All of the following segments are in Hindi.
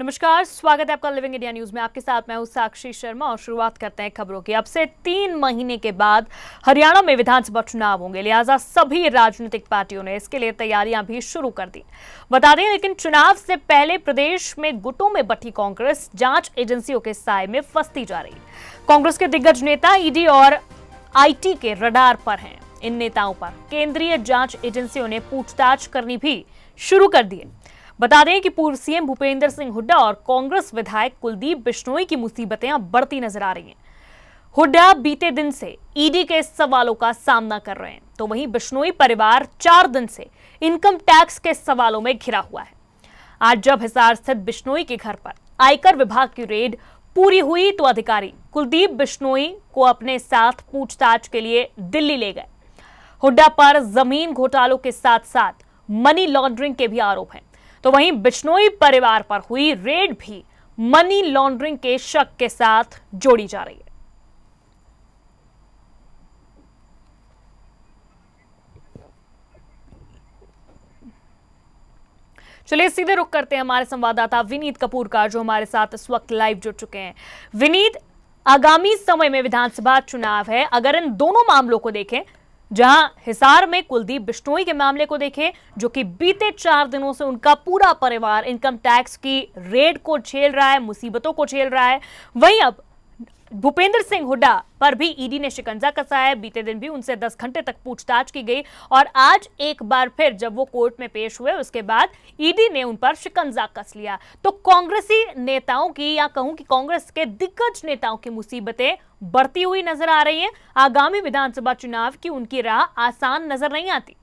नमस्कार स्वागत है आपका लिविंग इंडिया न्यूज में आपके साथ मैं हूं साक्षी शर्मा और शुरुआत करते हैं खबरों की अब से तीन महीने के बाद हरियाणा में विधानसभा चुनाव होंगे लिहाजा सभी राजनीतिक पार्टियों ने इसके लिए तैयारियां भी शुरू कर दी बता दें लेकिन चुनाव से पहले प्रदेश में गुटों में बटी कांग्रेस जांच एजेंसियों के साय में फंसती जा रही कांग्रेस के दिग्गज नेता ईडी और आईटी के रडार पर हैं इन नेताओं पर केंद्रीय जांच एजेंसियों ने पूछताछ करनी भी शुरू कर दी है बता दें कि पूर्व सीएम भूपेंद्र सिंह हुड्डा और कांग्रेस विधायक कुलदीप बिश्नोई की मुसीबतें अब बढ़ती नजर आ रही हैं हुड्डा बीते दिन से ईडी के सवालों का सामना कर रहे हैं तो वहीं बिश्नोई परिवार चार दिन से इनकम टैक्स के सवालों में घिरा हुआ है आज जब हिसार स्थित बिश्नोई के घर पर आयकर विभाग की रेड पूरी हुई तो अधिकारी कुलदीप बिश्नोई को अपने साथ पूछताछ के लिए दिल्ली ले गए हुड्डा पर जमीन घोटालों के साथ साथ मनी लॉन्ड्रिंग के भी आरोप हैं तो वहीं बिश्नोई परिवार पर हुई रेड भी मनी लॉन्ड्रिंग के शक के साथ जोड़ी जा रही है चलिए सीधे रुक करते हैं हमारे संवाददाता विनीत कपूर का जो हमारे साथ इस वक्त लाइव जुड़ चुके हैं विनीत आगामी समय में विधानसभा चुनाव है अगर इन दोनों मामलों को देखें जहां हिसार में कुलदीप बिश्नोई के मामले को देखें जो कि बीते चार दिनों से उनका पूरा परिवार इनकम टैक्स की रेड को झेल रहा है मुसीबतों को झेल रहा है वहीं अब भूपेंद्र सिंह हुड्डा पर भी ईडी ने शिकंजा कसा है बीते दिन भी उनसे 10 घंटे तक पूछताछ की गई और आज एक बार फिर जब वो कोर्ट में पेश हुए उसके बाद ईडी ने उन पर शिकंजा कस लिया तो कांग्रेसी नेताओं की या कहूं कि कांग्रेस के दिग्गज नेताओं की मुसीबतें बढ़ती हुई नजर आ रही हैं आगामी विधानसभा चुनाव की उनकी राह आसान नजर नहीं आती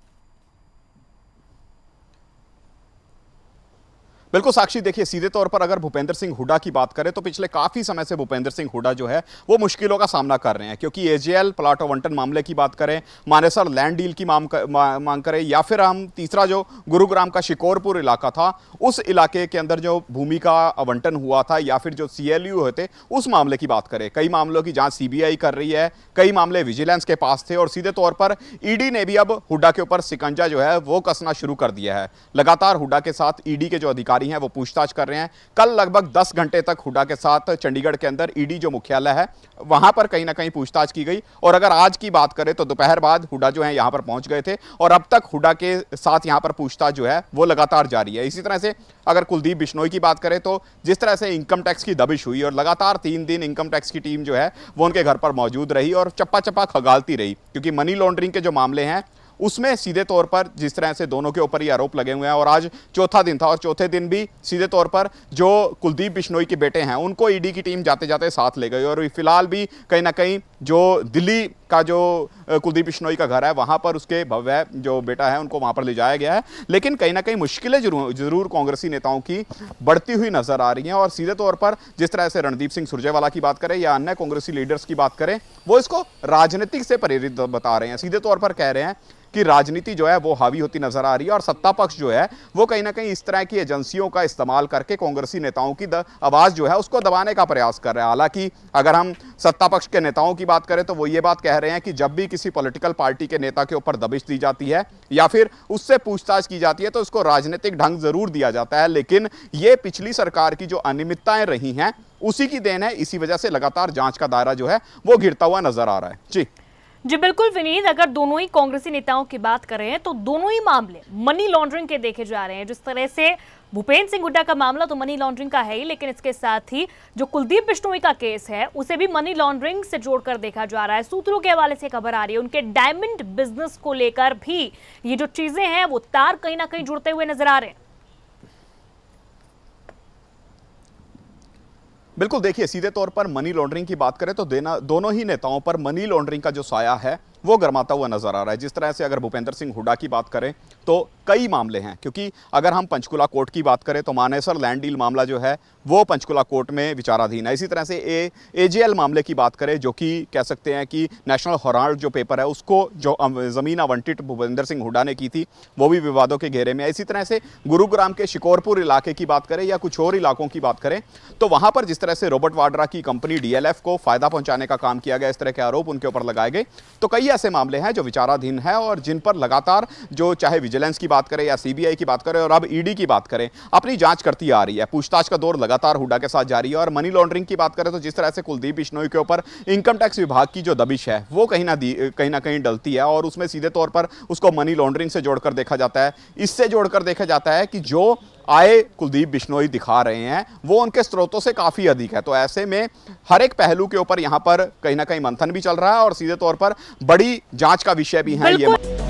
बिल्कुल साक्षी देखिए सीधे तौर पर अगर भूपेंद्र सिंह हुडा की बात करें तो पिछले काफ़ी समय से भूपेंद्र सिंह हुडा जो है वो मुश्किलों का सामना कर रहे हैं क्योंकि एजेएल प्लाट वंटन मामले की बात करें मानेसर लैंड डील की मांग करें या फिर हम तीसरा जो गुरुग्राम का शिकोरपुर इलाका था उस इलाके के अंदर जो भूमि का आवंटन हुआ था या फिर जो सी एल हुए थे उस मामले की बात करें कई मामलों की जांच सीबीआई कर रही है कई मामले विजिलेंस के पास थे और सीधे तौर पर ईडी e ने भी अब हुडा के ऊपर सिकंजा जो है वो कसना शुरू कर दिया है लगातार हुडा के साथ ईडी e के जो अधिकारी अधिकारी हैं वो पूछताछ कर रहे हैं कल लगभग 10 घंटे तक हुडा के साथ चंडीगढ़ के अंदर ईडी जो मुख्यालय है वहां पर कहीं ना कहीं पूछताछ की गई और अगर आज की बात करें तो दोपहर बाद हुडा जो है यहां पर पहुंच गए थे और अब तक हुडा के साथ यहां पर पूछताछ जो है वो लगातार जारी है इसी तरह से अगर कुलदीप बिश्नोई की बात करें तो जिस तरह से इनकम टैक्स की दबिश हुई और लगातार तीन दिन इनकम टैक्स की टीम जो है वो उनके घर पर मौजूद रही और चप्पा चप्पा खगालती रही क्योंकि मनी लॉन्ड्रिंग के जो मामले हैं उसमें सीधे तौर पर जिस तरह से दोनों के ऊपर ही आरोप लगे हुए हैं और आज चौथा दिन था और चौथे दिन भी सीधे तौर पर जो कुलदीप बिश्नोई के बेटे हैं उनको ईडी e की टीम जाते जाते साथ ले गई और फिलहाल भी कहीं ना कहीं जो दिल्ली का जो कुलदीप बिश्नोई का घर है वहां पर उसके भव्य जो बेटा है उनको वहां पर ले जाया गया है लेकिन कहीं ना कहीं मुश्किलें जरूर जरूर कांग्रेसी नेताओं की बढ़ती हुई नजर आ रही हैं और सीधे तौर पर जिस तरह से रणदीप सिंह सुरजेवाला की बात करें या अन्य कांग्रेसी लीडर्स की बात करें वो इसको राजनीतिक से प्रेरित बता रहे हैं सीधे तौर पर कह रहे हैं कि राजनीति जो है वो हावी होती नजर आ रही है और सत्ता पक्ष जो है वो कहीं ना कहीं इस तरह की एजेंसियों का इस्तेमाल करके कांग्रेसी नेताओं की आवाज़ जो है उसको दबाने का प्रयास कर रहे हैं हालांकि अगर हम सत्ता पक्ष के नेताओं की बात करें तो वो ये बात कह रहे रहे हैं कि जब भी किसी पॉलिटिकल पार्टी के नेता के ऊपर दबिश दी जाती है या फिर उससे पूछताछ की जाती है तो उसको राजनीतिक ढंग जरूर दिया जाता है लेकिन ये पिछली सरकार की जो अनियमितताएं रही हैं उसी की देन है इसी वजह से लगातार जांच का दायरा जो है वो गिरता हुआ नजर आ रहा है जी जी बिल्कुल विनीत अगर दोनों ही कांग्रेसी नेताओं की बात करें तो दोनों ही मामले मनी लॉन्ड्रिंग के देखे जा रहे हैं जिस तरह से भूपेंद्र सिंह हुड्डा का मामला तो मनी लॉन्ड्रिंग का है ही लेकिन इसके साथ ही जो कुलदीप बिश्नोई का केस है उसे भी मनी लॉन्ड्रिंग से जोड़कर देखा जा रहा है सूत्रों के हवाले से खबर आ रही है उनके डायमंड बिजनेस को लेकर भी ये जो चीजें हैं वो तार कहीं ना कहीं जुड़ते हुए नजर आ रहे हैं बिल्कुल देखिए सीधे तौर पर मनी लॉन्ड्रिंग की बात करें तो देना दोनों ही नेताओं पर मनी लॉन्ड्रिंग का जो साया है वो गर्माता हुआ नज़र आ रहा है जिस तरह से अगर भूपेंद्र सिंह हुडा की बात करें तो कई मामले हैं क्योंकि अगर हम पंचकुला कोर्ट की बात करें तो मानेसर लैंड डील मामला जो है वो पंचकुला कोर्ट में विचाराधीन है इसी तरह से ए एजेएल मामले की बात करें जो कि कह सकते हैं कि नेशनल हराल्ड जो पेपर है उसको जो ज़मीन आवंटित भूपेंद्र सिंह हुडा ने की थी वो भी विवादों के घेरे में इसी तरह से गुरुग्राम के शिकोरपुर इलाके की बात करें या कुछ और इलाकों की बात करें तो वहाँ पर जिस तरह से रॉबर्ट वाड्रा की कंपनी डीएलएफ को फ़ायदा पहुँचाने का काम किया गया इस तरह के आरोप उनके ऊपर लगाए गए तो कई ऐसे मामले हैं जो विचाराधीन है और जिन पर लगातार जो चाहे विजिलेंस की बात करें या सीबीआई की बात करें और अब ईडी की बात करें अपनी जांच करती आ रही है पूछताछ का दौर लगातार हुडा के साथ जारी है और मनी लॉन्ड्रिंग की बात करें तो जिस तरह से कुलदीप बिश्नोई के ऊपर इनकम टैक्स विभाग की जो दबिश है वो कहीं ना कहीं ना कहीं डलती है और उसमें सीधे तौर पर उसको मनी लॉन्ड्रिंग से जोड़कर देखा जाता है इससे जोड़कर देखा जाता है कि जो आय कुलदीप बिश्नोई दिखा रहे हैं वो उनके स्रोतों से काफ़ी अधिक है तो ऐसे में हर एक पहलू के ऊपर यहाँ पर कहीं ना कहीं मंथन भी चल रहा है और सीधे तौर पर बड़ी जांच का विषय भी है ये